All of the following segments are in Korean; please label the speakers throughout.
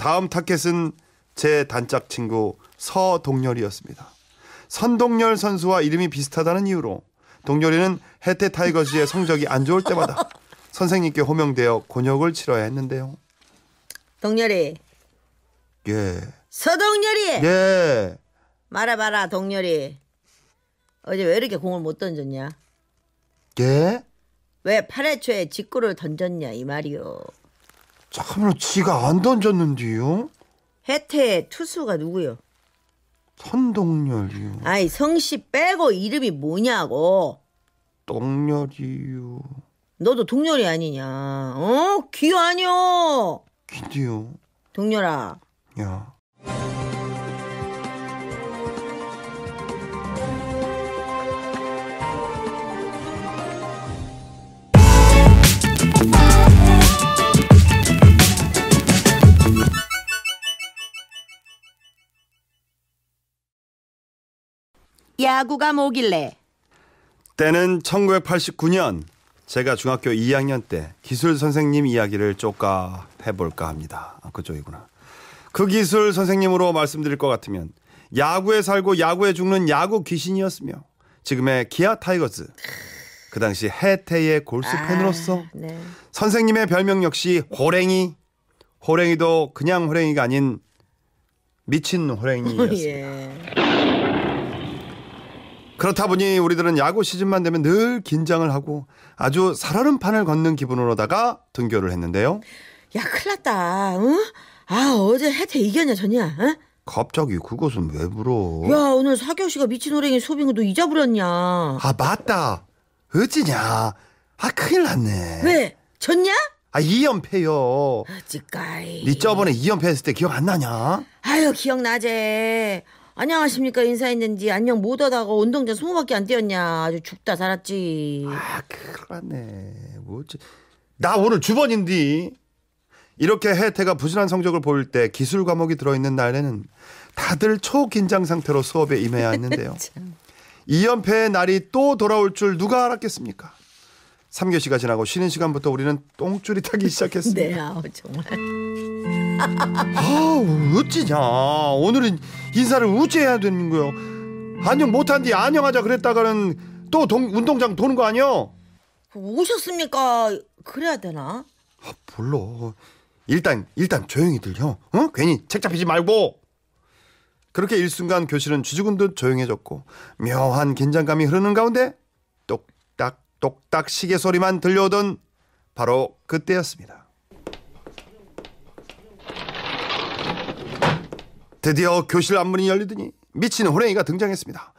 Speaker 1: 다음 타켓은 제 단짝 친구 서동렬이었습니다 선동열 선수와 이름이 비슷하다는 이유로 동열이는 해태 타이거즈의 성적이 안 좋을 때마다 선생님께 호명되어 곤욕을 치러야 했는데요. 동열이. 예.
Speaker 2: 서동열이.
Speaker 1: 예.
Speaker 2: 말해봐라 동열이. 어제 왜 이렇게 공을 못 던졌냐? 예? 왜 8회 초에 직구를 던졌냐 이 말이요.
Speaker 1: 참으로 지가 안 던졌는데요. 해태 투수가 누구요? 선동열이요.
Speaker 2: 아이 성씨 빼고 이름이 뭐냐고. 동열이요. 너도 동열이 아니냐? 어? 귀 아니요. 귀디요. 동열아. 야. 야구가 뭐길래?
Speaker 1: 때는 1989년 제가 중학교 2학년 때 기술 선생님 이야기를 쪼까 해볼까 합니다. 아, 그쪽이구나. 그 기술 선생님으로 말씀드릴 것 같으면 야구에 살고 야구에 죽는 야구 귀신이었으며 지금의 기아 타이거즈 그 당시 해태의 골수 팬으로서 아, 네. 선생님의 별명 역시 호랭이 호랭이도 그냥 호랭이가 아닌 미친 호랭이였습니다. 어, 예. 그렇다 보니 우리들은 야구 시즌만 되면 늘 긴장을 하고 아주 살얼음 판을 걷는 기분으로다가 등교를 했는데요. 야, 큰일 났다. 응? 아,
Speaker 2: 어제 해태 이겼냐, 전이야. 응?
Speaker 1: 갑자기 그것은 왜 물어?
Speaker 2: 야, 오늘 사교씨가 미친 오랭이 소빙도 잊어버렸냐 아,
Speaker 1: 맞다. 어찌냐. 아, 큰일 났네.
Speaker 2: 왜? 졌냐?
Speaker 1: 아, 2연패요. 어찌까이. 니 저번에 2연패 했을 때 기억 안 나냐?
Speaker 2: 아유, 기억나제. 안녕하십니까 인사했는지 안녕 못하다가 운동장 20밖에 안 뛰었냐 아주 죽다 살았지 아 그러네
Speaker 1: 뭐지 나 오늘 주번인데 이렇게 혜태가 부진한 성적을 보일 때 기술 과목이 들어있는 날에는 다들 초긴장 상태로 수업에 임해야 했는데요. 이연패의 날이 또 돌아올 줄 누가 알았겠습니까? 3교시가 지나고 쉬는 시간부터 우리는 똥줄이 타기 시작했습니다. 네, 아우 정말. 아 어찌냐. 오늘은 인사를 우째해야 되는 거요. 안녕 못한 뒤 안녕하자 그랬다가는 또 동, 운동장 도는 거 아니요?
Speaker 2: 오셨습니까? 그래야 되나?
Speaker 1: 아, 몰라. 일단 일단 조용히들요. 어? 괜히 책 잡히지 말고. 그렇게 일순간 교실은 쥐죽은 듯 조용해졌고 묘한 긴장감이 흐르는 가운데 똑딱 똑딱 시계 소리만 들려오던 바로 그때였습니다. 드디어 교실 앞문이 열리더니 미친 호랭이가 등장했습니다.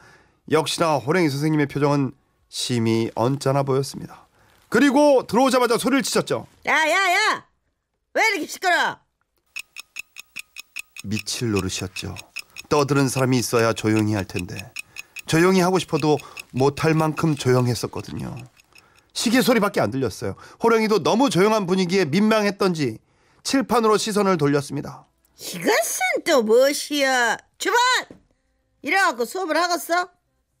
Speaker 1: 역시나 호랭이 선생님의 표정은 심히 언짢아 보였습니다. 그리고 들어오자마자 소리를 치셨죠.
Speaker 2: 야야야! 왜 이렇게 시끄러?
Speaker 1: 미칠 노릇이었죠. 떠드는 사람이 있어야 조용히 할 텐데 조용히 하고 싶어도 못할 만큼 조용했었거든요. 시계 소리밖에 안 들렸어요. 호령이도 너무 조용한 분위기에 민망했던지 칠판으로 시선을 돌렸습니다.
Speaker 2: 이것은 또 무엇이야? 주반! 이래갖고 수업을 하겠어?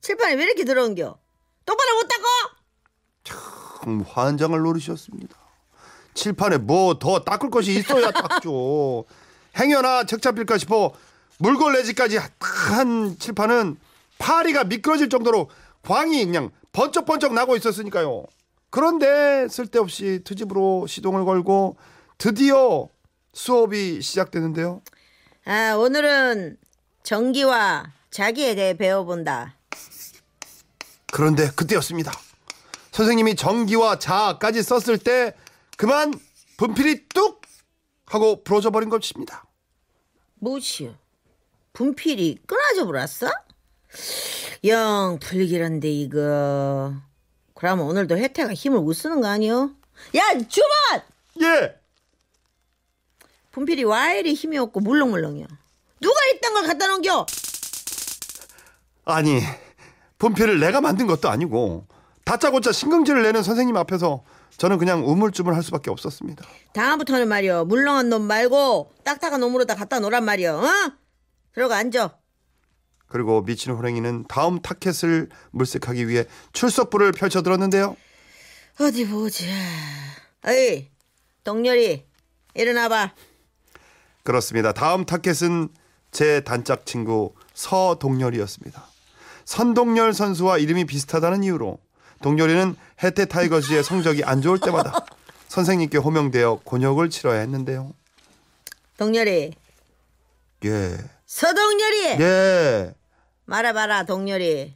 Speaker 2: 칠판에 왜 이렇게 들어온겨? 똑바로 못
Speaker 1: 닦어? 참 환장을 노리셨습니다. 칠판에 뭐 더 닦을 것이 있어야 닦죠. 행여나 책 잡힐까 싶어 물걸레질까지 한 칠판은 파리가 미끄러질 정도로 광이 그냥 번쩍번쩍 나고 있었으니까요. 그런데 쓸데없이 트집으로 시동을 걸고 드디어 수업이 시작되는데요. 아, 오늘은 전기와 자기에 대해 배워본다. 그런데 그때였습니다. 선생님이 전기와 자까지 썼을 때 그만 분필이 뚝 하고 부러져 버린 것입니다. 뭐엇요 분필이 끊어져 버렸어?
Speaker 2: 영 불길한데 이거 그럼 오늘도 혜태가 힘을 못 쓰는 거 아니요? 야 주만! 예! 분필이 와 이리 힘이 없고 물렁물렁이야 누가 이딴 걸 갖다 놓겨?
Speaker 1: 아니 분필을 내가 만든 것도 아니고 다짜고짜 신경질을 내는 선생님 앞에서 저는 그냥 우물쭈물 할 수밖에 없었습니다.
Speaker 2: 다음부터는 말이요 물렁한 놈 말고 딱딱한 놈으로 다 갖다 놓란 말이요. 어? 들어가 앉아.
Speaker 1: 그리고 미친 호랭이는 다음 타켓을 물색하기 위해 출석부를 펼쳐들었는데요.
Speaker 2: 어디 보자. 어이, 동렬이 일어나봐.
Speaker 1: 그렇습니다. 다음 타켓은 제 단짝 친구 서동렬이었습니다. 선동렬 선수와 이름이 비슷하다는 이유로 동렬이는 해태 타이거즈의 성적이 안 좋을 때마다 선생님께 호명되어 곤욕을 치러야 했는데요. 동렬이 예.
Speaker 2: 서동렬이
Speaker 1: 예.
Speaker 2: 말해봐라 동렬이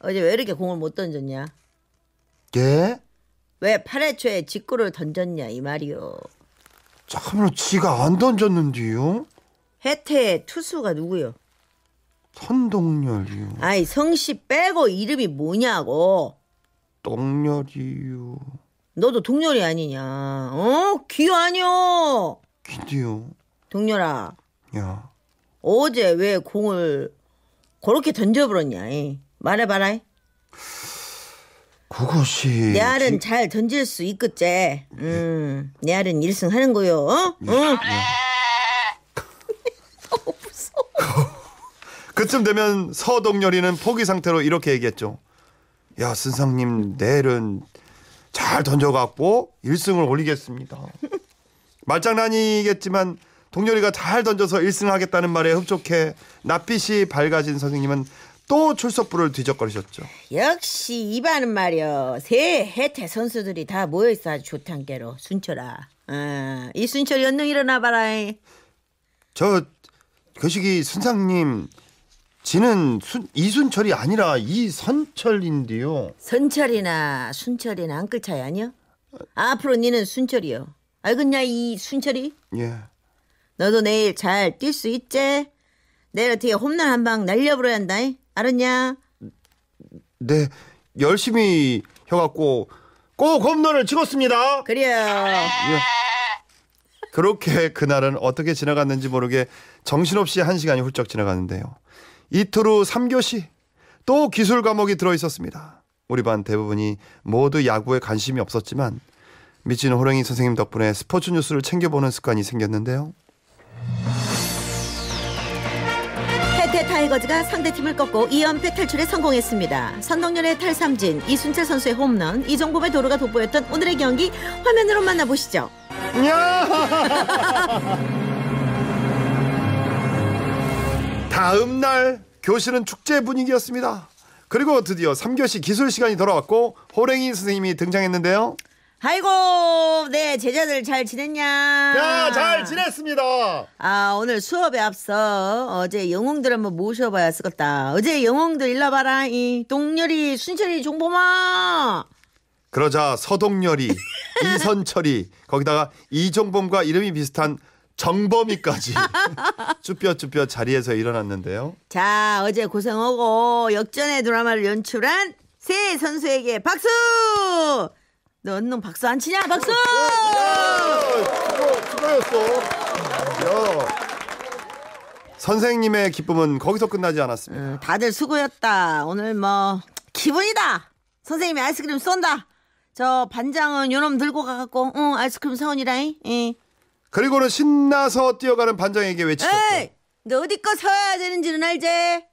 Speaker 2: 어제 왜 이렇게 공을 못 던졌냐? 예? 왜 팔에 초에 직구를 던졌냐 이말이오
Speaker 1: 참으로 지가 안 던졌는데요. 해태의 투수가 누구요? 선동렬이요
Speaker 2: 아이 성씨 빼고 이름이 뭐냐고. 동렬이요 너도 동렬이 아니냐? 어? 귀 아니요. 귀디요. 동렬아 야. 어제 왜 공을 그렇게 던져버렸냐? 말해봐라.
Speaker 1: 그것이 내 알은
Speaker 2: 잘 던질 수 있겠제. 음, 내 알은 일승 하는 거요. 어? 예. 응. 예.
Speaker 1: 그쯤 되면 서동열이는 포기 상태로 이렇게 얘기했죠. 야, 선상님, 내일은 잘 던져갖고 1승을 올리겠습니다. 말장난이겠지만 동열이가 잘 던져서 1승 하겠다는 말에 흡족해 낯빛이 밝아진 선생님은 또 출석부를 뒤적거리셨죠.
Speaker 2: 역시 이반은 말이요. 새 해태 선수들이 다 모여있어 아주 좋단 게로. 순철아. 어, 이순철 연능 일어나봐라.
Speaker 1: 저 그시기 순상님 지는 순, 이순철이 아니라 이선철인데요.
Speaker 2: 선철이나 순철이나 한끗 차이 아니요? 아, 앞으로 니는 순철이요. 알겠냐 이 순철이? 예. 너도 내일 잘 뛸 수 있지? 내일 어떻게 홈런 한 방 날려버려야 한다. 알았냐?
Speaker 1: 네, 열심히 해갖고 꼭 홈런을 찍었습니다. 그래요. 예. 그렇게 그날은 어떻게 지나갔는지 모르게 정신없이 한 시간이 훌쩍 지나갔는데요. 이틀 후 3교시 또 기술 과목이 들어있었습니다. 우리 반 대부분이 모두 야구에 관심이 없었지만 미친 호랭이 선생님 덕분에 스포츠 뉴스를 챙겨보는 습관이 생겼는데요.
Speaker 2: 해태 타이거즈가 상대팀을 꺾고 2연패 탈출에 성공했습니다. 선동열의 탈삼진, 이순철 선수의 홈런, 이종범의 도루가 돋보였던 오늘의 경기 화면으로 만나보시죠.
Speaker 1: 다음 날 교실은 축제 분위기였습니다. 그리고 드디어 3교시 기술 시간이 돌아왔고 호랭이 선생님이 등장했는데요.
Speaker 2: 아이고, 네, 제자들 잘 지냈냐? 야, 잘 지냈습니다. 아, 오늘 수업에 앞서 어제 영웅들 한번 모셔봐야 쓰겠다. 어제 영웅들 일러 봐라. 이 동열이, 순철이, 종범아.
Speaker 1: 그러자 서동열이, 이선철이, 거기다가 이종범과 이름이 비슷한 정범이까지 쭈뼛쭈뼛 자리에서 일어났는데요.
Speaker 2: 자, 어제 고생하고 역전의 드라마를 연출한 세 선수에게 박수! 너언 박수 안 치냐? 박수! 수고, 였어
Speaker 1: 선생님의 기쁨은 거기서 끝나지 않았습니다. 음, 다들 수고였다.
Speaker 2: 오늘 뭐 기분이다. 선생님이 아이스크림 쏜다. 저 반장은 요놈 들고 가갖고 응 아이스크림 사온이라잉.
Speaker 1: 그리고는 신나서 뛰어가는 반장에게 외치셨다.
Speaker 2: 에이, 너 어디 거사야 되는지는 알제?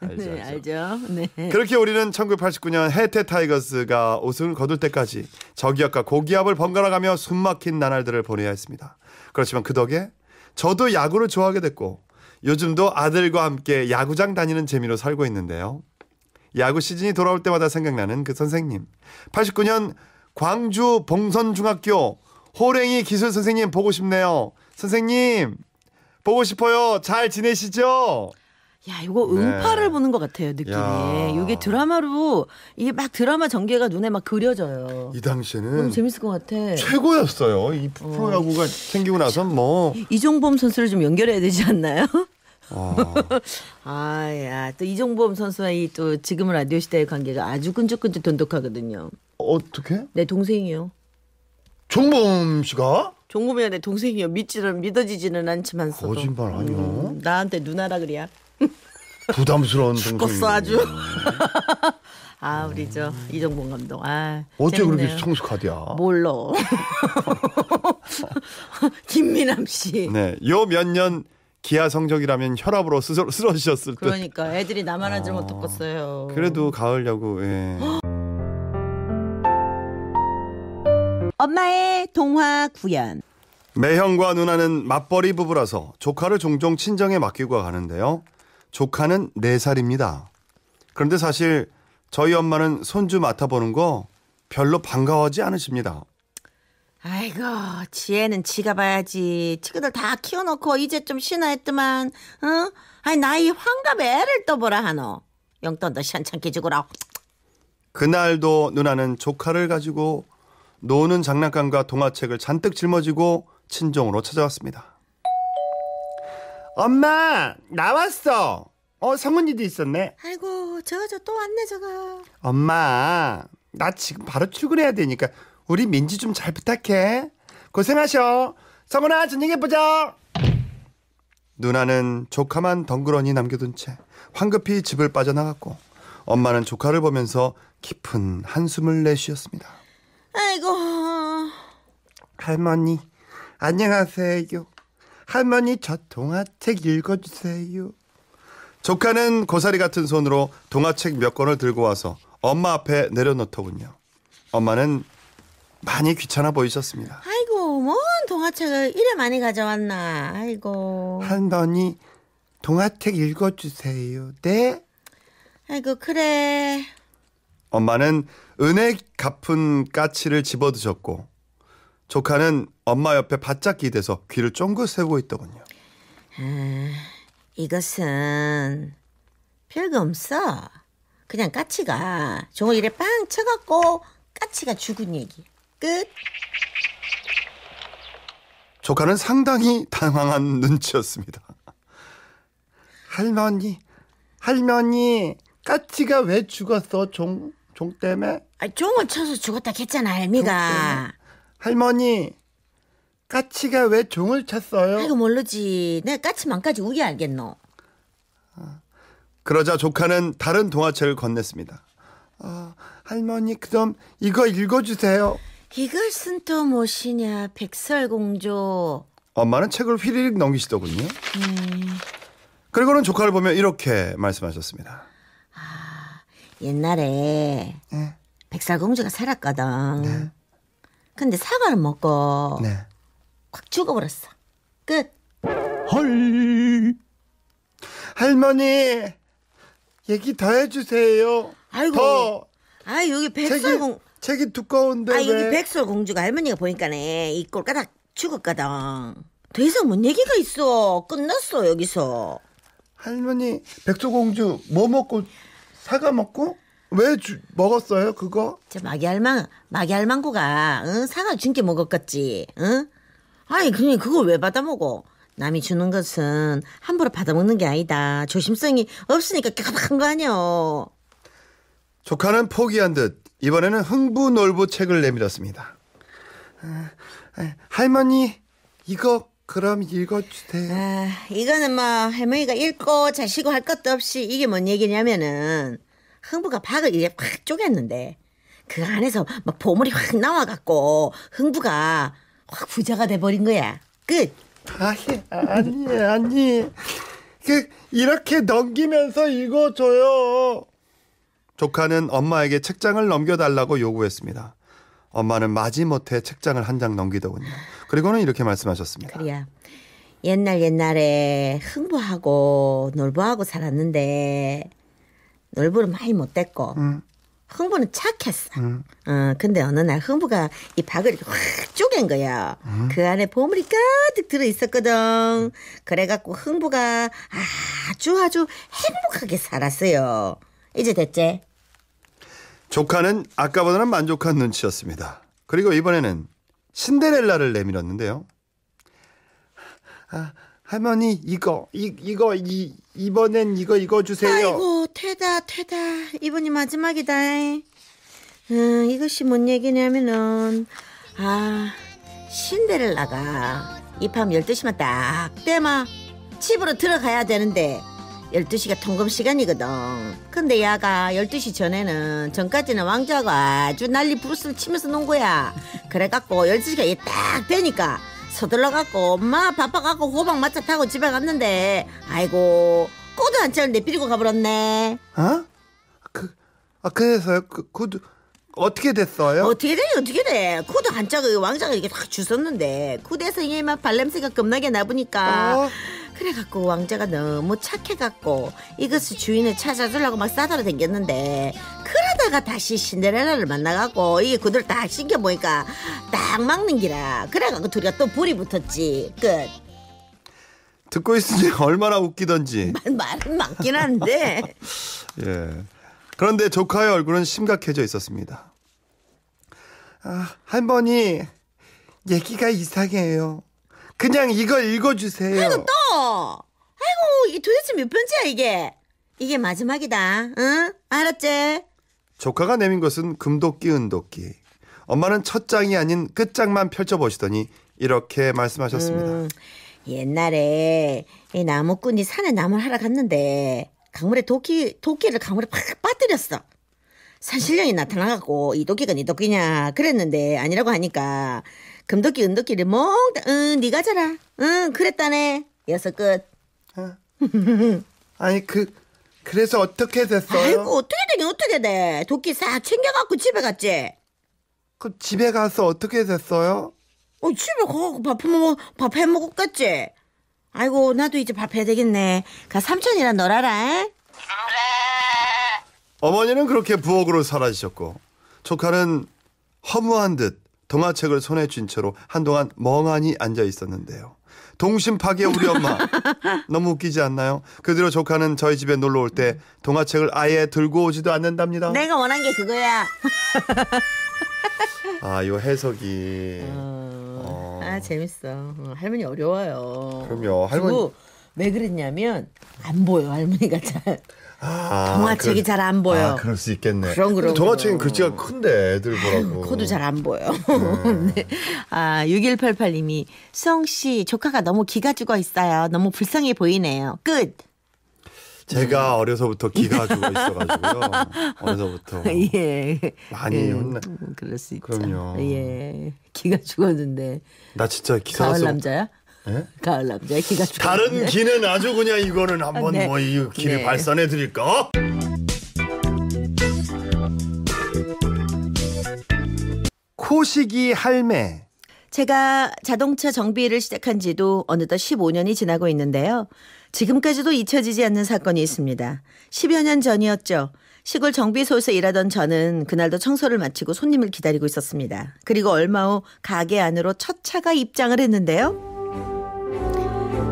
Speaker 1: 알죠, 네, 알죠. 네. 그렇게 우리는 1989년 해태 타이거스가 우승을 거둘 때까지 저기압과 고기압을 번갈아가며 숨막힌 나날들을 보내야 했습니다. 그렇지만 그 덕에 저도 야구를 좋아하게 됐고 요즘도 아들과 함께 야구장 다니는 재미로 살고 있는데요. 야구 시즌이 돌아올 때마다 생각나는 그 선생님. 89년 광주 봉선중학교 호랭이 기술 선생님 보고 싶네요. 선생님 보고 싶어요. 잘 지내시죠? 야, 이거 응파를 네.
Speaker 2: 보는 것 같아요, 느낌이. 야. 이게 드라마로, 이게 막 드라마 전개가 눈에 막 그려져요.
Speaker 1: 이 당시에는. 너무 재밌을
Speaker 2: 것 같아. 최고였어요.
Speaker 1: 이 어. 프로야구가 어. 생기고 나선 뭐.
Speaker 2: 이종범 선수를 좀 연결해야 되지 않나요? 어. 아, 야, 또 이종범 선수와 이 또 지금 라디오 시대의 관계가 아주 끈적끈적 돈독하거든요.
Speaker 1: 어떻게?
Speaker 2: 내 동생이요. 종범 씨가? 종범이야내 동생이요. 믿지는 믿어지지는 않지만서 거짓말 아니요. 음, 나한테 누나라 그래야.
Speaker 1: 부담스러운 죽었어 아주.
Speaker 2: 아 우리 저 이정봉 감독. 아
Speaker 1: 어째 재밌네요. 그렇게 성숙하디야?
Speaker 2: 몰라. 김민남
Speaker 1: 씨. 네, 요 몇 년 기아 성적이라면 혈압으로 쓰러, 쓰러지셨을 듯. 그러니까
Speaker 2: 애들이 나만 하지 못했었어요 아,
Speaker 1: 그래도 가을 야고 예.
Speaker 2: 엄마의 동화 구연.
Speaker 1: 매형과 누나는 맞벌이 부부라서 조카를 종종 친정에 맡기고 가는데요. 조카는 4살입니다. 그런데 사실 저희 엄마는 손주 맡아보는 거 별로 반가워하지 않으십니다.
Speaker 2: 아이고 지혜는 지가 봐야지 지그들 다 키워놓고 이제 좀 쉬나 했더만 어? 아니 나이 환갑 애를 떠보라 하노 용돈도 시찮게 주고라
Speaker 1: 그날도 누나는 조카를 가지고 노는 장난감과 동화책을 잔뜩 짊어지고 친정으로 찾아왔습니다 엄마 나왔어. 어 성은이도 있었네.
Speaker 2: 아이고 저거 저 또 왔네 저거.
Speaker 1: 엄마 나 지금 바로 출근해야 되니까 우리 민지 좀 잘 부탁해. 고생하셔. 성은아 저녁에 보자. 누나는 조카만 덩그러니 남겨둔 채 황급히 집을 빠져나갔고 엄마는 조카를 보면서 깊은 한숨을 내쉬었습니다. 아이고 할머니 안녕하세요. 할머니 저 동화책 읽어주세요. 조카는 고사리 같은 손으로 동화책 몇 권을 들고 와서 엄마 앞에 내려놓더군요. 엄마는 많이 귀찮아 보이셨습니다.
Speaker 2: 아이고, 뭔 동화책을 이래 많이 가져왔나. 아이고.
Speaker 1: 한더니 동화책 읽어주세요. 네?
Speaker 2: 아이고, 그래.
Speaker 1: 엄마는 은혜 갚은 까치를 집어드셨고 조카는 엄마 옆에 바짝 기대서 귀를 쫑긋 세우고 있더군요.
Speaker 2: 음, 이것은 별거 없어. 그냥 까치가 종일에 빵 쳐갖고
Speaker 1: 까치가 죽은 얘기. 끝. 조카는 상당히 당황한 눈치였습니다. 할머니, 할머니, 까치가 왜 죽었어? 종, 종 때문에? 아, 종을 쳐서 죽었다
Speaker 2: 했잖아, 할미가.
Speaker 1: 할머니, 까치가 왜 종을
Speaker 2: 쳤어요? 이거 모르지. 내가 까치만까지 우기 알겠노.
Speaker 1: 아, 그러자 조카는 다른 동화책을 건넸습니다. 아, 할머니 그럼 이거 읽어주세요. 이걸쓴또 무엇이냐 백설공조 엄마는 책을 휘리릭 넘기시더군요.
Speaker 2: 음.
Speaker 1: 그리고는 조카를 보며 이렇게 말씀하셨습니다.
Speaker 2: 아, 옛날에 네. 백설공주가 살았거든. 네. 근데 사과를 먹고 네. 확 죽어버렸어.
Speaker 1: 끝. 헐. 할머니 얘기 더 해주세요. 아이고. 더. 아 여기 백설공. 책이,
Speaker 2: 책이 두꺼운데. 아 여기 백설공주가 할머니가 보니까네 이꼴까닥 죽었거든. 더 이상 뭔 얘기가 있어. 끝났어 여기서. 할머니 백설공주 뭐 먹고 사과 먹고? 왜 주, 먹었어요 그거? 저 마기알망 마기알망고가 응? 사과 준게 먹었겠지. 응? 아니 그냥 그걸 왜 받아 먹어? 남이 주는 것은 함부로 받아 먹는 게 아니다. 조심성이 없으니까 깨끗한 거 아니여.
Speaker 1: 조카는 포기한 듯 이번에는 흥부놀부 책을 내밀었습니다. 아, 아, 할머니 이거 그럼 읽어주세요. 아,
Speaker 2: 이거는 뭐 할머니가 읽고 자시고 할 것도 없이 이게 뭔 얘기냐면은 흥부가 박을 이게 확 쪼갰는데 그 안에서 막 보물이 확 나와갖고 흥부가 확 부자가 돼버린 거야. 끝.
Speaker 1: 아니, 아니, 아니. 그, 이렇게 넘기면서 읽어줘요. 조카는 엄마에게 책장을 넘겨달라고 요구했습니다. 엄마는 마지못해 책장을 한 장 넘기더군요. 그리고는 이렇게 말씀하셨습니다.
Speaker 2: 그래야. 옛날 옛날에 흥부하고 놀부하고 살았는데 열불은 많이 못 뗐고 음. 흥부는 착했어. 음. 어, 근데 어느 날 흥부가 이 박을 이렇게 확 쪼갠 거야. 음. 그 안에 보물이 가득 들어 있었거든. 그래갖고 흥부가 아주 아주 행복하게
Speaker 1: 살았어요. 이제 됐지? 조카는 아까보다는 만족한 눈치였습니다. 그리고 이번에는 신데렐라를 내밀었는데요. 아, 할머니 이거 이 이거 이 이번엔 이거 이거 주세요. 아이고.
Speaker 2: 퇴다 퇴다 이분이 마지막이다 음, 이것이 뭔 얘기냐면은 아 신데렐라가 이 밤 12시만 딱 때마 집으로 들어가야 되는데 12시가 통금 시간이거든 근데 야가 12시 전에는 전까지는 왕자가 아주 난리 부르스를 치면서 논 거야 그래갖고 12시가 딱 되니까 서둘러갖고 엄마 바빠갖고 호박 마차 타고 집에 갔는데
Speaker 1: 아이고
Speaker 2: 꼬도 안짜는내 삐리고 가버렸네.
Speaker 1: 어? 그, 아, 그래서요? 그, 코 어떻게 됐어요?
Speaker 2: 어떻게 돼, 어떻게 돼. 코드 안 짜고 왕자가 이렇게 다 주웠는데, 코드에서 이게 막 발냄새가 겁나게 나보니까. 어? 그래갖고 왕자가 너무 착해갖고 이것을 주인을 찾아주려고 막 싸돌아 댕겼는데 그러다가 다시 신데렐라를 만나갖고 이게 그들 다 신겨보니까 딱 막는 기라 그래갖고 둘이가 또 불이 붙었지 끝
Speaker 1: 듣고 있으니 얼마나 웃기던지.
Speaker 2: 말은 맞긴 한데.
Speaker 1: 예. 그런데 조카의 얼굴은 심각해져 있었습니다. 아, 할머니, 얘기가 이상해요. 그냥 이걸 읽어주세요. 아이고, 또! 아이고, 이 도대체 몇번지야 이게? 이게
Speaker 2: 마지막이다, 응? 알았지?
Speaker 1: 조카가 내민 것은 금도끼, 은도끼. 엄마는 첫 장이 아닌 끝장만 펼쳐보시더니 이렇게 말씀하셨습니다. 음.
Speaker 2: 옛날에 이 나무꾼이 산에 나무를 하러 갔는데 강물에 도끼 도끼를 강물에 팍 빠뜨렸어. 산신령이 나타나갖고 이 도끼가 네 도끼냐 그랬는데 아니라고 하니까 금도끼 은도끼를 멍다 응 네가 자라 응 그랬다네 여섯 끝. 아, 아니 그 그래서 어떻게 됐어요? 아이고 어떻게 되긴 어떻게 돼 도끼 싹 챙겨갖고 집에 갔지.
Speaker 1: 그 집에 가서
Speaker 2: 어떻게 됐어요? 어, 집에 가고 밥 먹어, 밥해 먹었겠지? 아이고, 나도 이제 밥해야 되겠네. 가, 삼촌이랑 놀아라.
Speaker 1: 어머니는 그렇게 부엌으로 사라지셨고, 조카는 허무한 듯 동화책을 손에 쥔 채로 한동안 멍하니 앉아 있었는데요. 동심 파괴 우리 엄마. 너무 웃기지 않나요? 그 뒤로 조카는 저희 집에 놀러 올 때 동화책을 아예 들고 오지도 않는답니다. 내가
Speaker 2: 원한 게 그거야.
Speaker 1: 아, 요 해석이. 어...
Speaker 2: 재밌어. 어, 할머니 어려워요. 그럼요. 할머니. 왜 그랬냐면 안 보여 할머니가 잘.
Speaker 1: 아, 동화책이 잘안 보여. 아, 그럴 수 있겠네. 그런 그런. 동화책은 글씨가 큰데 애들 보라고. 코도
Speaker 2: 잘 안 보여. 네. 네. 아, 6188님이 수영 씨 조카가 너무 기가 죽어 있어요. 너무 불쌍해 보이네요. 끝.
Speaker 1: 제가 음. 어려서부터 기가 죽어 있어가지고요. 어려서부터 예 많이 예. 혼나. 뭐 그럴 수 있죠. 그럼요.
Speaker 2: 예 기가 죽었는데
Speaker 1: 나 진짜 기사 가을 남자야? 네? 가을 남자 기가 죽 다른 기는 아주 그냥 이거는 한번 네. 뭐이 기를 네. 발산해 드릴까?
Speaker 2: 코시기 할매 제가 자동차 정비를 시작한 지도 어느덧 15년이 지나고 있는데요. 지금까지도 잊혀지지 않는 사건이 있습니다. 10여 년 전이었죠. 시골 정비소에서 일하던 저는 그날도 청소를 마치고 손님을 기다리고 있었습니다. 그리고 얼마 후 가게 안으로 첫 차가 입장을 했는데요.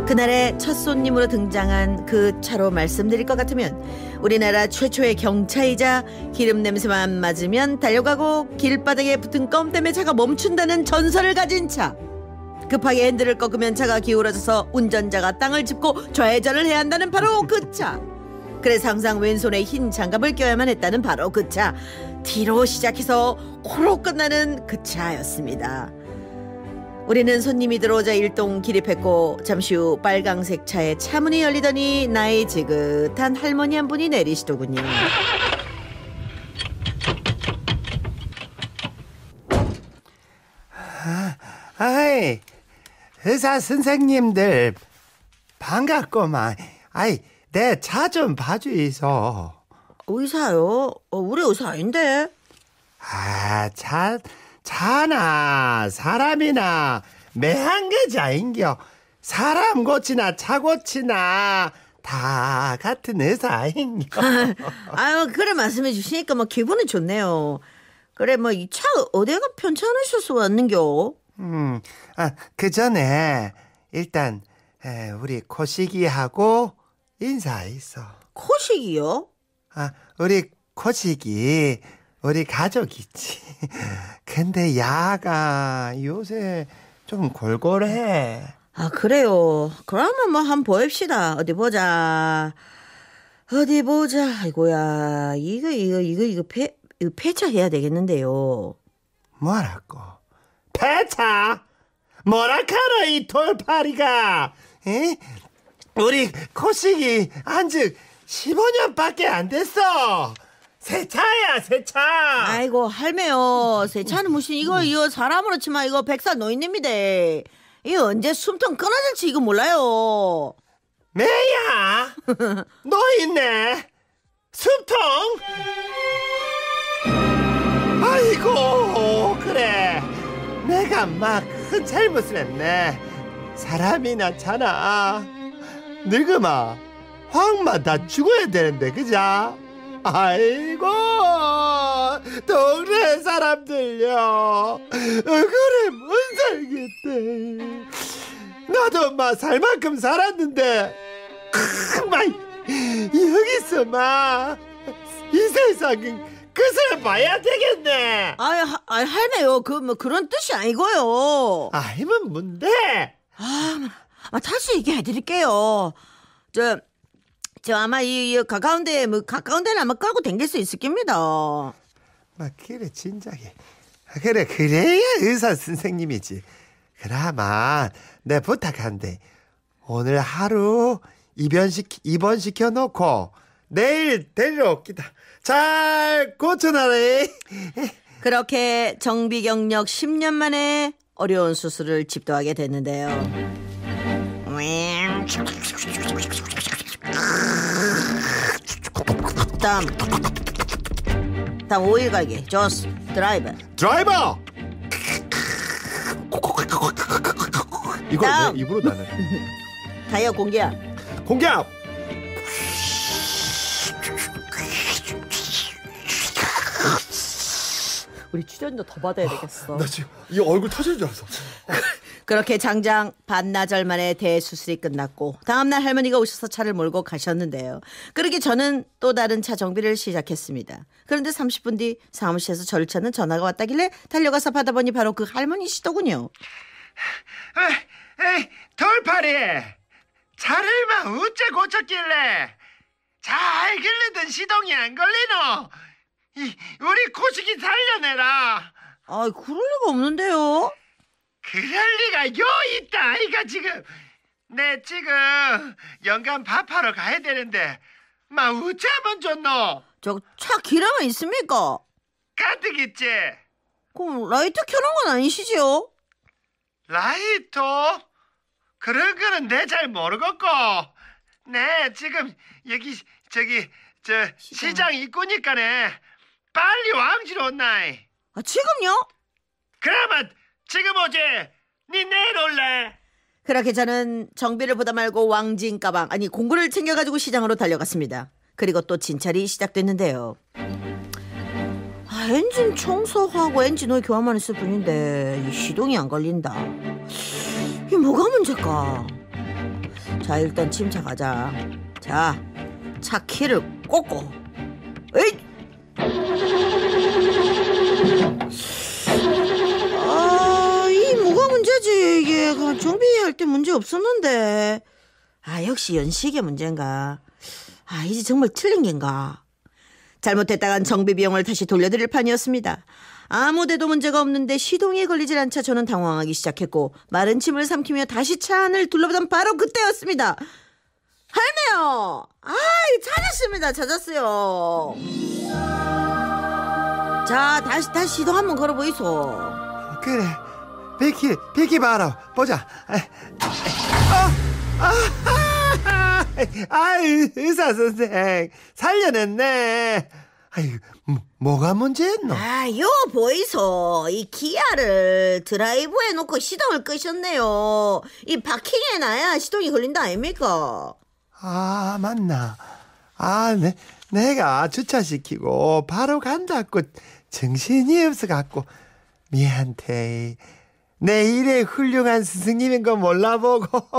Speaker 2: 그날의 첫 손님으로 등장한 그 차로 말씀드릴 것 같으면 우리나라 최초의 경차이자 기름 냄새만 맞으면 달려가고 길바닥에 붙은 껌 때문에 차가 멈춘다는 전설을 가진 차. 급하게 핸들을 꺾으면 차가 기울어져서 운전자가 땅을 짚고 좌회전을 해야 한다는 바로 그 차. 그래서 항상 왼손에 흰 장갑을 껴야만 했다는 바로 그 차. 뒤로 시작해서 코로 끝나는 그 차였습니다. 우리는 손님이 들어오자 일동 기립했고 잠시 후 빨강색 차에 차문이 열리더니 나이 지긋한 할머니 한 분이
Speaker 1: 내리시더군요. 아, 아이, 의사 선생님들 반갑고만. 아이 내 차 좀 봐주이소. 의사요? 어, 우리 의사 아닌데. 아, 차, 차나 사람이나 매한 게지 아인겨. 사람 고치나 차 고치나 다 같은 의사 아인겨.
Speaker 2: 아유, 그래 말씀해 주시니까 뭐 기분은 좋네요. 그래, 뭐 이 차
Speaker 1: 어디가 편찮으셔서 왔는겨? 음, 아, 그 전에 일단 에, 우리 코식이하고 인사했어. 코식이요? 아, 우리 코식이 우리 가족이지. 근데 야가 요새 좀 골골해. 아, 그래요. 그러면 뭐 한번 보입시다. 어디 보자. 어디
Speaker 2: 보자. 아이고야. 이거, 이거, 이거, 이거 폐, 이거 폐차해야 되겠는데요.
Speaker 1: 뭐라고? 세차뭐라카노이 돌파리가 에? 우리 코식이 한즉 15년밖에 안 됐어 세차야 세차 아이고 할매요
Speaker 2: 세차는 무슨 이거 이거 사람으로 치마 이거 백사 노인입니다 이 언제 숨통 끊어질지 이거 몰라요 매야 너 있네
Speaker 1: 숨통 아이고 내가 막 큰 잘못을 했네. 사람이나 차나 늙음아 황마 다 죽어야 되는데 그자? 아이고 동네 사람들요 그래 못 살겠대 나도 마 살만큼 살았는데 크, 마 여기서 마이 세상은 끝을 봐야 되겠네. 아이, 아
Speaker 2: 할매요. 그, 뭐, 그런 뜻이 아니고요. 아니면 뭔데? 아, 아 다시 얘기해 드릴게요. 저, 저 아마 이, 이 가까운 데, 뭐, 가까운 데는 아마 까고 댕길 수 있을 겁니다. 아, 그래, 진작에.
Speaker 1: 아, 그래, 그래야 의사 선생님이지. 그나마, 내 부탁한데, 오늘 하루 입원시, 입원시켜놓고, 내일 데려옵니다. 잘 고쳐놔래. 그렇게
Speaker 2: 정비경력 10년 만에 어려운 수술을 집도하게 됐는데요. 다음. 오일 가게. 조스 드라이버. 드라이버. 이거 다 입으로 나네. 다이어 공기압. 공기압.
Speaker 1: 우리 출연료 더 받아야 되겠어. 아, 나 지금 이 얼굴 터질 줄 알았어.
Speaker 2: 그렇게 장장 반나절 만에 대수술이 끝났고 다음날 할머니가 오셔서 차를 몰고 가셨는데요. 그러게 저는 또 다른 차 정비를 시작했습니다. 그런데 30분 뒤 사무실에서 저를 찾는 전화가 왔다길래 달려가서 받아보니 바로 그 할머니시더군요.
Speaker 1: 에이, 에이 돌팔이 차를 막 어째 고쳤길래 잘 길르던 시동이 안 걸리노 우리 코식이 살려내라. 아, 그럴 리가 없는데요. 그럴 리가 요 있다. 아이가 지금 내 네, 지금 연간 밥하러 가야 되는데 마어쩌만줬노저차 기름은 있습니까? 가득 있지. 그럼 라이터켜는건 아니시지요? 라이터 그런 거는 내 잘 모르겠고 네 지금 여기 저기 저 시장, 시장 입구니까네 빨리 왕실 온나이. 아, 지금요? 그러면 지금 오지. 니 내일 올래.
Speaker 2: 그렇게 저는 정비를 보다 말고 왕진 가방 아니 공구를 챙겨가지고 시장으로 달려갔습니다. 그리고 또 진찰이 시작됐는데요. 아, 엔진 청소하고 엔진 오일 교환만 했을 뿐인데 이 시동이 안 걸린다. 이 뭐가 문제일까? 자 일단 침착하자. 자 차 키를 꽂고. 에이 아, 이 뭐가 문제지, 이게. 그럼 정비할 때 문제 없었는데. 아, 역시 연식의 문제인가. 아, 이제 정말 틀린 게인가 잘못했다간 정비 비용을 다시 돌려드릴 판이었습니다. 아무데도 문제가 없는데 시동이 걸리질 않자 저는 당황하기 시작했고 마른 침을 삼키며 다시 차 안을 둘러보던 바로 그때였습니다. 할매요! 아, 찾았습니다. 찾았어요. 자, 다시, 다시 시도 한번 걸어보이소.
Speaker 1: 그래. 비키, 비키 봐라. 보자. 아 아 아, 아, 아, 아, 의사 선생. 살려냈네. 아이, 뭐, 뭐가 문제였노? 아, 요 보이소.
Speaker 2: 이 기아를 드라이브에 놓고 시동을 끄셨네요. 이 파킹에 놔야 시동이 걸린다 아닙니까?
Speaker 1: 아, 맞나. 아, 내, 네. 내가 주차시키고 바로 간다고 정신이 없어갖고 미안해. 내 일에 훌륭한 스승님인 거 몰라보고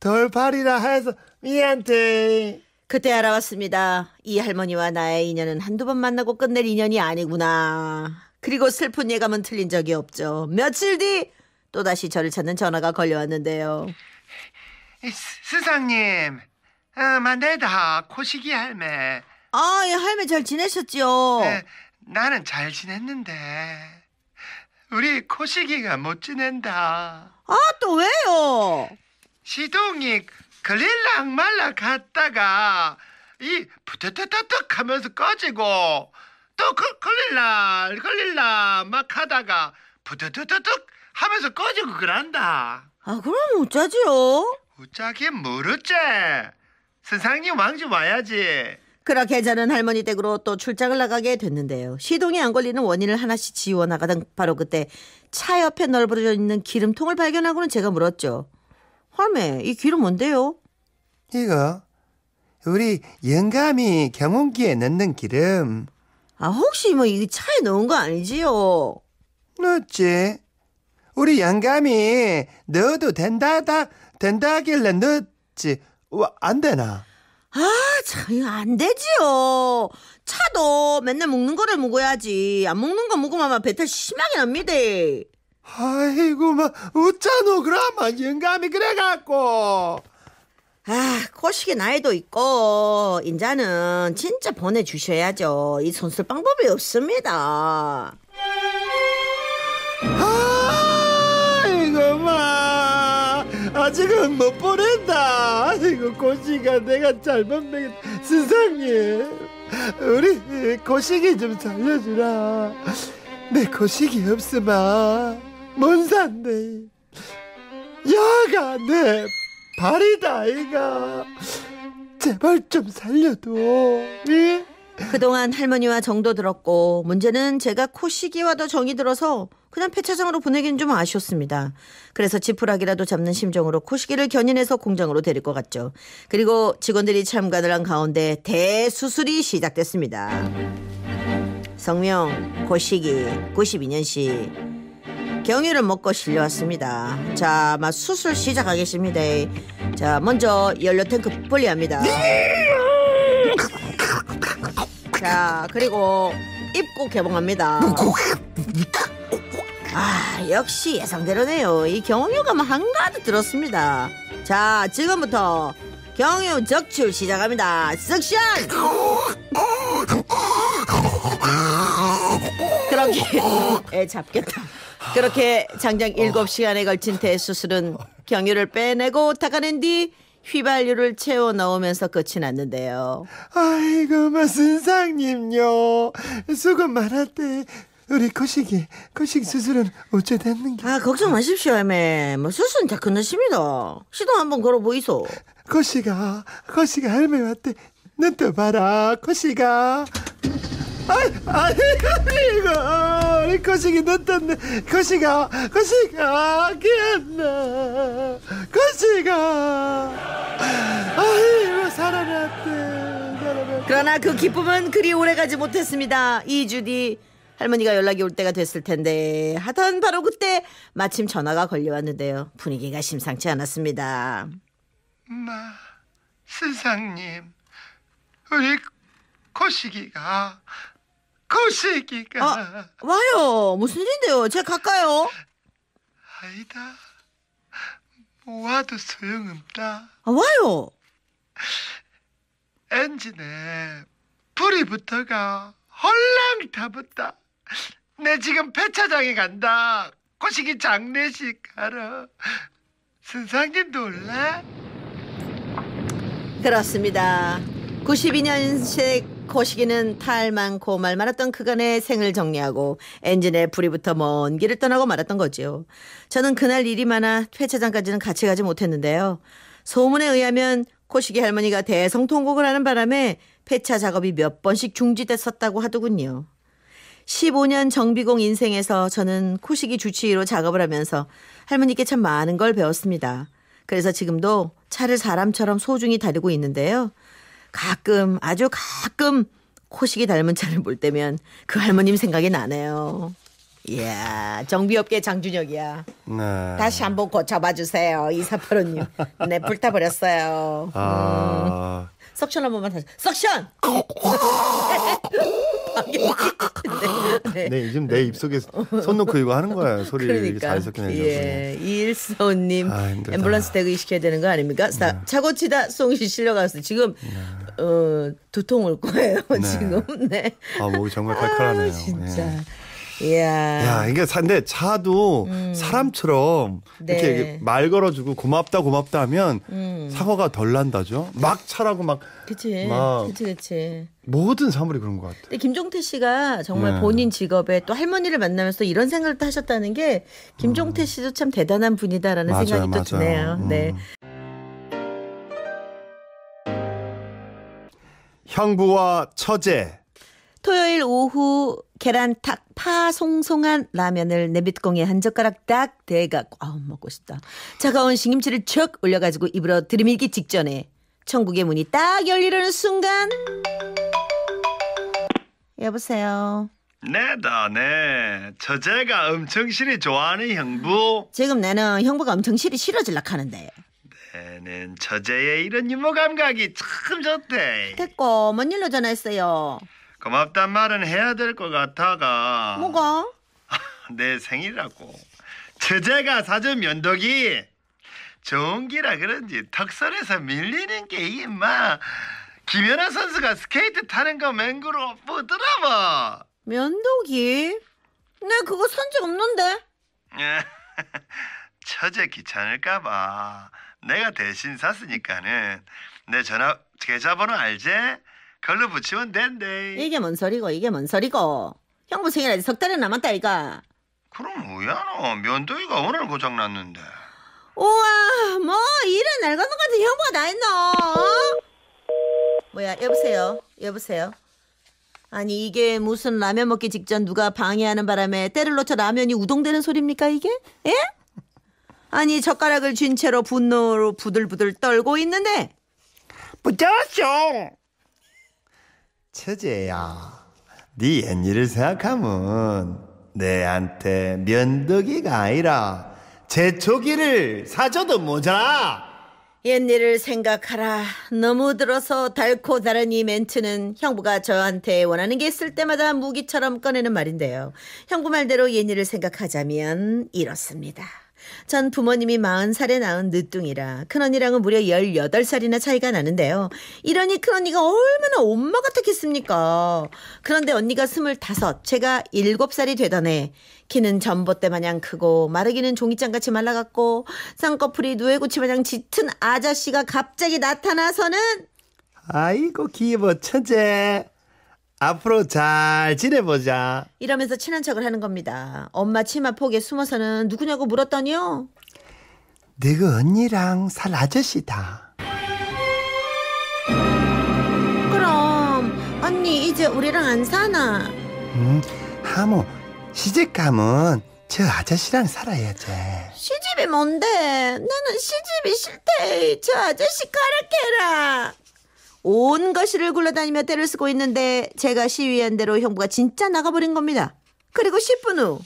Speaker 1: 돌팔이라 해서 미안해. 그때 알아왔습니다.
Speaker 2: 이 할머니와 나의 인연은 한두 번 만나고 끝낼 인연이 아니구나. 그리고 슬픈 예감은 틀린 적이 없죠. 며칠 뒤 또다시 저를 찾는 전화가 걸려왔는데요.
Speaker 1: 스상님 어, 마네다 코시기 할매. 아, 예, 할매 잘 지내셨지요? 네, 나는 잘 지냈는데 우리 코시기가 못 지낸다. 아, 또 왜요? 시동이 글릴락 말라갔다가이부테득테득 하면서 꺼지고 또 그, 글릴락 글릴락 막 하다가 부테득테득 하면서 꺼지고 그런다. 아, 그럼 어쩌지요? 우짜긴 모르지. 선상님 왕좀 와야지. 그렇게
Speaker 2: 저는 할머니 댁으로 또 출장을 나가게 됐는데요. 시동이 안 걸리는 원인을 하나씩 지워 나가던 바로 그때 차 옆에 널브러져 있는 기름통을 발견하고는 제가 물었죠.
Speaker 1: 할매, 이 기름 뭔데요? 이거 우리 영감이 경운기에 넣는 기름. 아 혹시 뭐 이 차에 넣은 거 아니지요? 넣었지. 우리 영감이 넣어도 된다다 된다길래 넣었지. 안 되나?
Speaker 2: 아, 참, 안 되지요. 차도 맨날 먹는 거를 먹어야지. 안 먹는 거 먹으면 배탈 심하게 납니다. 아이고, 막, 우차노 그러면 영감이 그래갖고. 아, 코식의 나이도 있고, 인자는 진짜 보내주셔야죠. 이 손 쓸 방법이 없습니다.
Speaker 1: 아직은 못 보낸다. 이고 고시가 내가 잘못 먹인 세상에 우리 고식이 좀 살려주라. 내 고식이 없으마 못 산대. 야가 내 발이다 이가 제발 좀 살려둬.
Speaker 2: 예? 그동안 할머니와 정도 들었고 문제는 제가 코시기와도 정이 들어서 그냥 폐차장으로 보내기는 좀 아쉬웠습니다. 그래서 지푸라기라도 잡는 심정으로 코시기를 견인해서 공장으로 데릴 것 같죠. 그리고 직원들이 참관을 한 가운데 대수술이 시작됐습니다. 성명 코시기 92년식 경유를 먹고 실려왔습니다. 자, 막 수술 시작하겠습니다. 자, 먼저 연료 탱크 분리합니다. 네! 자, 그리고 입고 개봉합니다. 아, 역시 예상대로네요. 이 경유가 한가득 들었습니다. 자, 지금부터 경유 적출 시작합니다. 섹션! 그렇게, 잡겠다. 그렇게 장장 7시간에 걸친 대수술은 경유를 빼내고 닦아낸 뒤 휘발유를 채워 넣으면서 끝이 났는데요. 아이고, 무슨 상님요. 수고 많았대. 우리 거식이 거식 수술은 어째 됐는가? 아 걱정 마십시오, 애매. 뭐 수술은 다 끝났습니다. 시동
Speaker 1: 한번 걸어보이소. 거시가 거시가 할매 왔대. 눈떠 봐라, 거시가. 아이, 아이, 이거, 우리 거식이 늦던데, 거시가거시가귀엽 거식아, 아이, 살아났대, 살아났대. 그러나 그
Speaker 2: 기쁨은 그리 오래 가지 못했습니다. 이주디 할머니가 연락이 올 때가 됐을 텐데 하던 바로 그때 마침 전화가 걸려왔는데요. 분위기가 심상치 않았습니다.
Speaker 1: 마 스상님 우리 코시기가 코시기가 아, 와요 무슨 일인데요? 제가 갈까요? 아니다 뭐 와도 소용없다. 아, 와요. 엔진에 불이 붙어가 헐랑 타붙다. 내 지금 폐차장에 간다. 코시기 장례식 하러. 선상님놀래
Speaker 2: 그렇습니다. 92년식 코시기는탈 많고 말 많았던 그간의 생을 정리하고 엔진에 불이 붙어 먼 길을 떠나고 말았던 거지요. 저는 그날 일이 많아 폐차장까지는 같이 가지 못했는데요. 소문에 의하면 코시기 할머니가 대성통곡을 하는 바람에 폐차 작업이 몇 번씩 중지됐었다고 하더군요. 15년 정비공 인생에서 저는 코시기 주치의로 작업을 하면서 할머니께 참 많은 걸 배웠습니다. 그래서 지금도 차를 사람처럼 소중히 다루고 있는데요. 가끔 아주 가끔 코시기 닮은 차를 볼 때면 그 할머님 생각이 나네요. 이야 정비업계 장준혁이야. 네. 다시 한번 고쳐봐 주세요 이사파로님. 네 불타버렸어요. 아... 음. 석션 한 번만 다시. 석션. 방금... 네. 네. 네,
Speaker 1: 지금 내 입속에 손 놓고 이거 하는 거야. 소리를 그러니까. 잘 섞여내려고. 예.
Speaker 2: 뭐. 이일서님 아, 앰뷸런스 대기 시켜야 되는 거 아닙니까? 네. 차고 치다 송씨 실려가서 지금 네. 어, 두통 올 거예요. 네. 지금. 네.
Speaker 1: 아, 목이 정말 칼칼하네요. 아, 진짜. 예.
Speaker 2: 이야. 예. 야,
Speaker 1: 이게 근데 차도 음. 사람처럼 네. 이렇게 말 걸어주고 고맙다 고맙다 하면 음. 사과가 덜 난다죠. 막 차라고 막.
Speaker 2: 그치. 막 그치, 그치.
Speaker 1: 모든 사물이 그런 것 같아요.
Speaker 2: 근데 김종태 씨가 정말 네. 본인 직업에 또 할머니를 만나면서 이런 생각을 또 하셨다는 게 김종태 음. 씨도 참 대단한 분이다라는 맞아요, 생각이 맞아요. 드네요. 음. 네.
Speaker 1: 형부와 처제.
Speaker 2: 토요일 오후 계란탁 파송송한 라면을 내비뚜껑에 한 젓가락 딱 대각 아우 먹고 싶다. 차가운 신김치를 척 올려가지고 입으로 들이밀기 직전에 천국의 문이 딱 열리는 순간 여보세요.
Speaker 1: 네다 네. 네. 저제가 엄청 실이 좋아하는 형부.
Speaker 2: 지금 나는 형부가 엄청 실이 싫어질라 하는데.
Speaker 1: 내는 네, 저제의 이런 유머 감각이 참 좋대. 됐고 뭔 일로 전화했어요? 고맙단 말은 해야 될 것 같아가 뭐가? 내 생일이라고 제제가 사준 면도기 좋은기라 그런지 턱선에서 밀리는 게 임마 김연아 선수가 스케이트 타는 거 맹구로 보드라마 면도기? 내 네, 그거 산 적
Speaker 2: 없는데
Speaker 1: 처제 귀찮을까봐 내가 대신 샀으니까는 내 전화 계좌번호 알제? 걸로 붙이면 된대.
Speaker 2: 이게 뭔 소리고 이게 뭔 소리고 형부 생일까지 석 달이 남았다 이가
Speaker 1: 그럼 뭐야 너 면도기가 오늘 고장 났는데.
Speaker 2: 우와 뭐 이런 낡은 것 같은 형부가 다 있노 어? 뭐야 여보세요 여보세요 아니 이게 무슨 라면 먹기 직전 누가 방해하는 바람에 때를 놓쳐 라면이 우동되는 소리입니까 이게 예? 아니 젓가락을 쥔 채로 분노로 부들부들 떨고 있는데 부자쇼
Speaker 1: 처제야, 네 옛일을 생각하면 내한테 면도기가 아니라 제초기를 사줘도 모자라.
Speaker 2: 옛일을 생각하라. 너무 들어서 달코 다른 이 멘트는 형부가 저한테 원하는 게 있을 때마다 무기처럼 꺼내는 말인데요. 형부 말대로 옛일을 생각하자면 이렇습니다. 전 부모님이 40살에 낳은 늦둥이라 큰언니랑은 무려 18살이나 차이가 나는데요. 이러니 큰언니가 얼마나 엄마 같았겠습니까? 그런데 언니가 25, 제가 7살이 되던 해 키는 전봇대 마냥 크고 마르기는 종이장같이 말라갔고 쌍꺼풀이 누에고치 마냥 짙은 아저씨가 갑자기 나타나서는
Speaker 1: 아이고 기부 천재 앞으로 잘 지내보자.
Speaker 2: 이러면서 친한 척을 하는 겁니다. 엄마 치마 폭에 숨어서는 누구냐고 물었더니요.
Speaker 1: 네가 언니랑 살 아저씨다.
Speaker 2: 그럼 언니 이제 우리랑 안 사나?
Speaker 1: 음, 하모 시집 가면 저 아저씨랑 살아야지.
Speaker 2: 시집이 뭔데? 나는 시집이 싫대. 저 아저씨 가락해라. 온 거실을 굴러다니며 때를 쓰고 있는데 제가 시위한 대로 형부가 진짜 나가버린 겁니다. 그리고 10분 후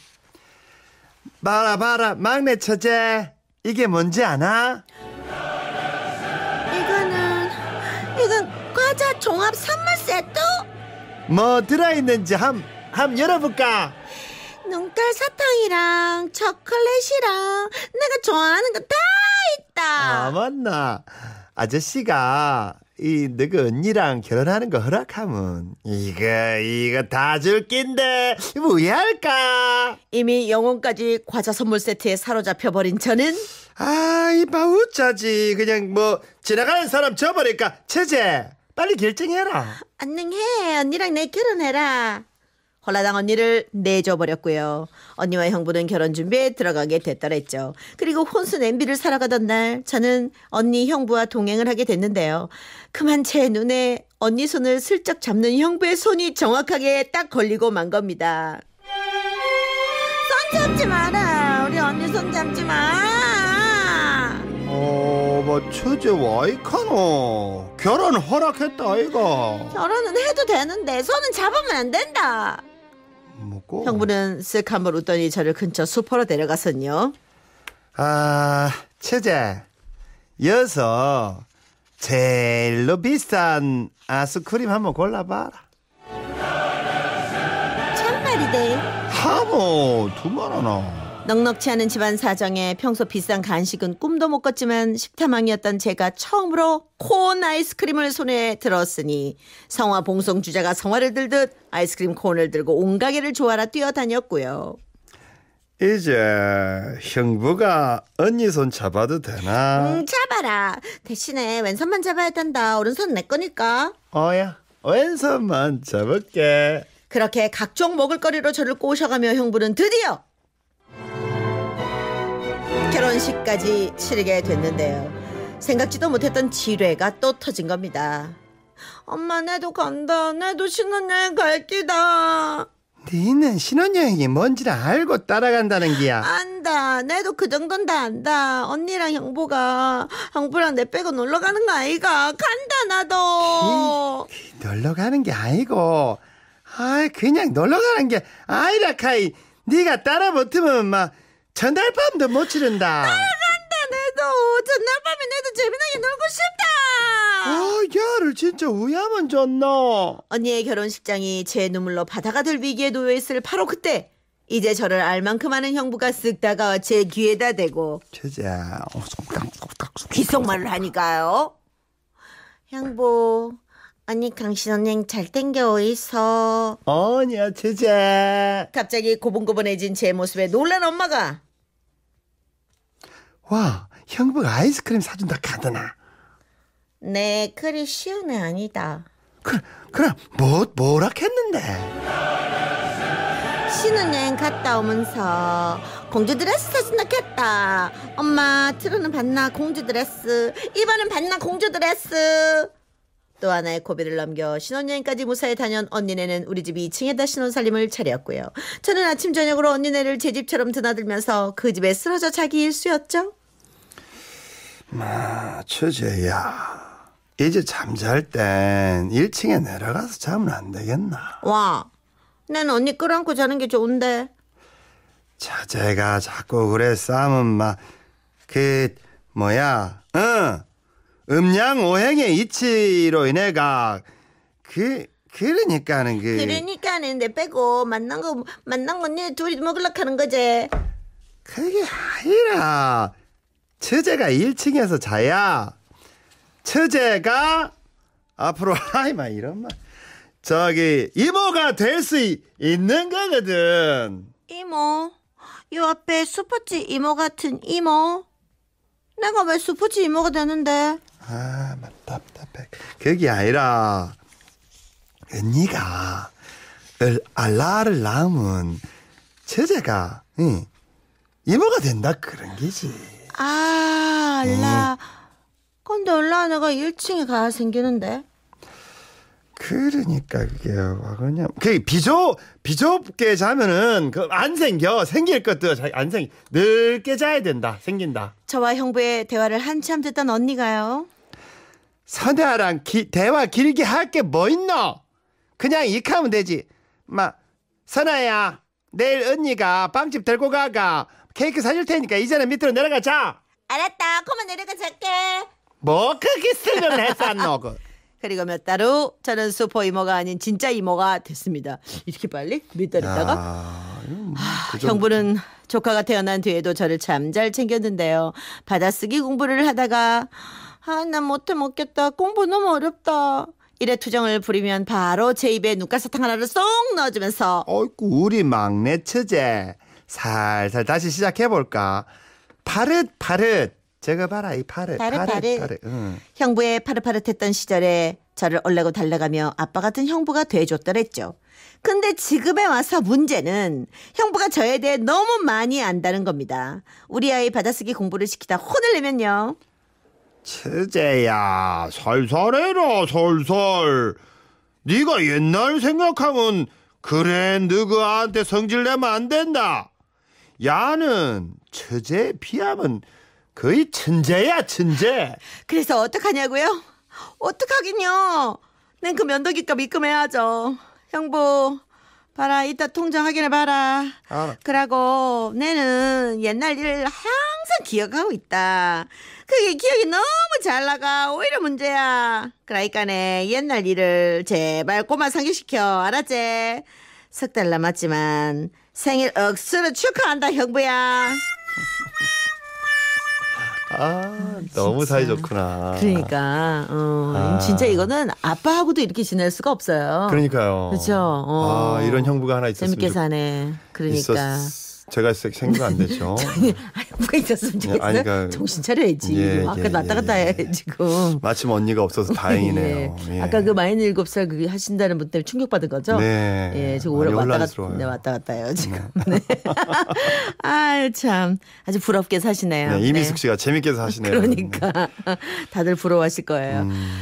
Speaker 1: 봐라 봐라 막내 처제 이게 뭔지 아나? 이거는 이건 과자 종합 선물 세트? 뭐 들어있는지 함, 함 열어볼까?
Speaker 2: 눈깔 사탕이랑 초콜릿이랑 내가 좋아하는 거 다 있다. 아
Speaker 1: 맞나? 아저씨가 이 너가 언니랑 결혼하는 거 허락하면 이거 이거 다 줄 낀데 뭐야할까 이미 영혼까지 과자 선물 세트에 사로잡혀 버린 저는 아이 마우짜지 그냥 뭐 지나가는 사람 줘버릴까 체제 빨리 결정해라
Speaker 2: 안녕해 언니랑 내 결혼해라 홀라당 언니를 내줘버렸고요. 언니와 형부는 결혼 준비에 들어가게 됐더랬죠. 그리고 혼수 냄비를 사러 가던날 저는 언니 형부와 동행을 하게 됐는데요. 그만 제 눈에 언니 손을 슬쩍 잡는 형부의 손이 정확하게 딱 걸리고 만 겁니다.
Speaker 1: 손 잡지 마라.
Speaker 2: 우리 언니 손 잡지 마.
Speaker 1: 어머 처제 와이카노 결혼 허락했다 아이가
Speaker 2: 결혼은 해도 되는데 손은 잡으면 안 된다. 먹고. 형부는 쓱 한번 웃더니 저를 근처 수포로 데려가서요 아, 체제.
Speaker 1: 여서 제일로 비싼 아스크림 한번 골라봐라. 참말이네. 하모, 두만 하나.
Speaker 2: 넉넉치 않은 집안 사정에 평소 비싼 간식은 꿈도 못 꿨지만 식탐왕이었던 제가 처음으로 콘 아이스크림을 손에 들었으니 성화 봉송 주자가 성화를 들듯 아이스크림 콘을 들고 온 가게를 좋아라 뛰어다녔고요.
Speaker 1: 이제 형부가 언니 손 잡아도 되나? 응, 음,
Speaker 2: 잡아라. 대신에 왼손만 잡아야 된다. 오른손 내 거니까.
Speaker 1: 어야, 왼손만 잡을게. 그렇게
Speaker 2: 각종 먹을거리로 저를 꼬셔가며 형부는 드디어 결혼식까지 치르게 됐는데요. 생각지도 못했던 지뢰가 또 터진 겁니다.
Speaker 1: 엄마 내도 간다. 내도 신혼여행 갈기다 니는 신혼여행이 뭔지를 알고 따라간다는 기야.
Speaker 2: 안다. 내도그 정도는 다 안다. 언니랑 형부가 형부랑 내 빼고 놀러 가는 거 아이가. 간다 나도. 그,
Speaker 1: 그 놀러 가는 게 아니고. 아 그냥 놀러 가는 게 아이라카이. 네가 따라 붙으면 막 전날 밤도 못지른다 따라간다
Speaker 2: 내도 전날 밤에 내도 재미나게 놀고 싶다. 아
Speaker 1: 야를 진짜 우야만 졌나. 언니의
Speaker 2: 결혼식장이 제 눈물로 바다가 될 위기에 놓여 있을 바로 그때 이제 저를 알 만큼 하는 형부가 쓱 다가와 제 귀에다 대고
Speaker 1: 제자
Speaker 2: 귓속말을 어, 하니까요. 형부 언니 강신 언니 잘 땡겨 있어.
Speaker 1: 아니야
Speaker 2: 어, 제자. 갑자기 고분고분해진 제 모습에 놀란 엄마가
Speaker 1: 와, 형부 아이스크림 사준다 카드나.
Speaker 2: 네, 그리 쉬운 애 아니다.
Speaker 1: 그럼, 그럼, 뭐, 뭐라 했는데?
Speaker 2: 신혼여행 갔다 오면서 공주 드레스 사준다했다 엄마, 트로는 봤나 공주 드레스. 이번엔 봤나 공주 드레스. 또 하나의 고비를 넘겨 신혼여행까지 무사히 다녀온 언니네는 우리 집 2층에다 신혼살림을 차렸고요. 저는 아침 저녁으로 언니네를 제 집처럼 드나들면서 그 집에 쓰러져 자기 일수였죠.
Speaker 1: 마, 최재야. 이제 잠 잘 땐 1층에 내려가서 자면 안 되겠나?
Speaker 2: 와, 난 언니 끌안고 자는 게 좋은데.
Speaker 1: 자제가 자꾸 그래 싸움은 그, 뭐야, 응, 음양 오행의 이치로 인해가 그 그러니까는 그
Speaker 2: 그러니까는 내 빼고 만난 거 만난 건니 둘이 먹을라 하는 거지.
Speaker 1: 그게 아니라 처제가 1층에서 자야 처제가 앞으로 아이마 이런 말 저기 이모가 될 수 있는 거거든.
Speaker 2: 이모 요 앞에 수포츠 이모 같은 이모 내가 왜 수포츠 이모가 되는데?
Speaker 1: 아, 막 답답해. 그게 아니라 언니가 어, 알라를 낳으면 제가 응, 이모가 된다 그런 게지.
Speaker 2: 아, 알라. 근데 얼라 내가 1층에 가야 생기는데.
Speaker 1: 그러니까 그게 와 그냥 그 비좁 비좁게 자면은 그안 생겨 생길 것도 안 생. 늙게 자야 된다 생긴다.
Speaker 2: 저와 형부의 대화를 한참 듣던 언니가요.
Speaker 1: 선아랑 기, 대화 길게 할 게 뭐 있노? 그냥 이하면 되지. 막 선아야 내일 언니가 빵집 들고 가가 케이크 사줄 테니까 이제는 밑으로 내려가자.
Speaker 2: 알았다. 그만 내려가 잘게.
Speaker 1: 뭐 그렇게 쓰는 했었노 그.
Speaker 2: 그리고 몇 달 후 저는 슈퍼 이모가 아닌 진짜 이모가 됐습니다. 이렇게 빨리? 몇달 있다가?
Speaker 1: 아, 음, 그
Speaker 2: 형부는 조카가 태어난 뒤에도 저를 참 잘 챙겼는데요. 받아쓰기 공부를 하다가 아, 난 못해 먹겠다. 공부 너무 어렵다. 이래 투정을 부리면 바로 제 입에 눈가사탕 하나를 쏙 넣어주면서
Speaker 1: 어이구 우리 막내 처제 살살 다시 시작해볼까 파릇 파릇 제가 봐라 이 파릇 파릇 파릇, 파릇. 파릇. 응.
Speaker 2: 형부의 파릇파릇했던 시절에 저를 올래고 달래가며 아빠 같은 형부가 돼줬더랬죠 근데 지금에 와서 문제는 형부가 저에 대해 너무 많이 안다는 겁니다 우리 아이 받아쓰기 공부를 시키다 혼을 내면요
Speaker 1: 처제야 설설해라 설설 네가 옛날 생각하면 그래 너그한테 성질내면 안 된다 야는 처제 비하면 거의 천재야 천재 그래서 어떡하냐고요? 어떡하긴요 난 그 면도기값 입금해야죠
Speaker 2: 형부 봐라 이따 통장 확인해 봐라. 아 그러고 내는 옛날 일을 항상 기억하고 있다. 그게 기억이 너무 잘 나가 오히려 문제야. 그러니까네 옛날 일을 제발 꼬마 상기시켜 알았지? 석 달 남았지만 생일 억수로 축하한다 형부야. 아, 아 너무 진짜. 사이좋구나. 그러니까,
Speaker 1: 어, 아. 진짜
Speaker 2: 이거는 아빠하고도 이렇게 지낼 수가 없어요. 그러니까요.
Speaker 1: 그렇죠. 어. 아, 이런 형부가 하나 있었으면 재밌게
Speaker 2: 사네. 그러니까. 있었...
Speaker 1: 제가 생각 안 되죠. 네.
Speaker 2: 아니, 누가 있었으면 네, 좋겠어요. 아니, 그러니까, 정신 차려야지. 예, 뭐 아까 예, 왔다 갔다 예, 예. 해 지금.
Speaker 1: 마침 언니가 없어서 다행이네요. 예. 예. 아까
Speaker 2: 그 마흔 일곱 살그 하신다는 분 때문에 충격 받은 거죠. 네. 예, 지금 오래 왔다 갔다 네, 왔다 갔다 해요 네.
Speaker 1: 지금. 네.
Speaker 2: 아유 참 아주 부럽게 사시네요. 네, 이미숙
Speaker 1: 씨가 재밌게 사시네요.
Speaker 2: 그러니까 다들 부러워하실 거예요.
Speaker 1: 음.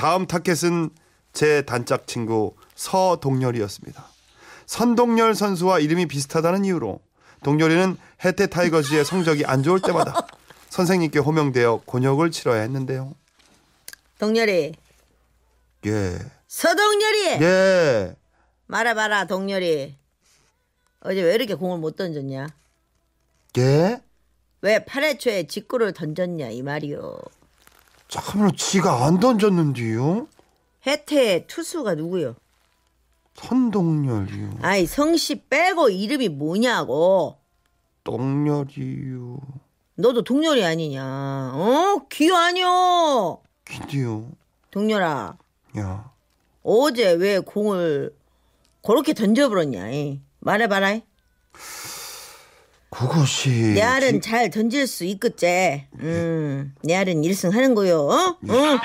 Speaker 1: 다음 타켓은 제 단짝 친구 서동열이었습니다. 선동열 선수와 이름이 비슷하다는 이유로 동열이는 해태 타이거즈의 성적이 안 좋을 때마다 선생님께 호명되어 곤욕을 치러야 했는데요. 동열이. 예.
Speaker 2: 서동열이.
Speaker 1: 예.
Speaker 2: 말해봐라 동열이. 어제 왜 이렇게 공을 못 던졌냐? 예? 왜 8회 초에 직구를 던졌냐 이 말이요.
Speaker 1: 참으로 지가 안 던졌는데요.
Speaker 2: 혜태 투수가 누구요? 선동열이요. 아이 성씨 빼고 이름이 뭐냐고. 동열이요. 너도 동열이 아니냐? 어? 귀 아니요. 귀디요. 동열아. 야. 어제 왜 공을 그렇게 던져버렸냐? 말해봐라.
Speaker 1: 그것이 내 알은
Speaker 2: 잘 던질 수 있겠제. 음, 내 알은 일승 하는 거요. 어? 네. 응.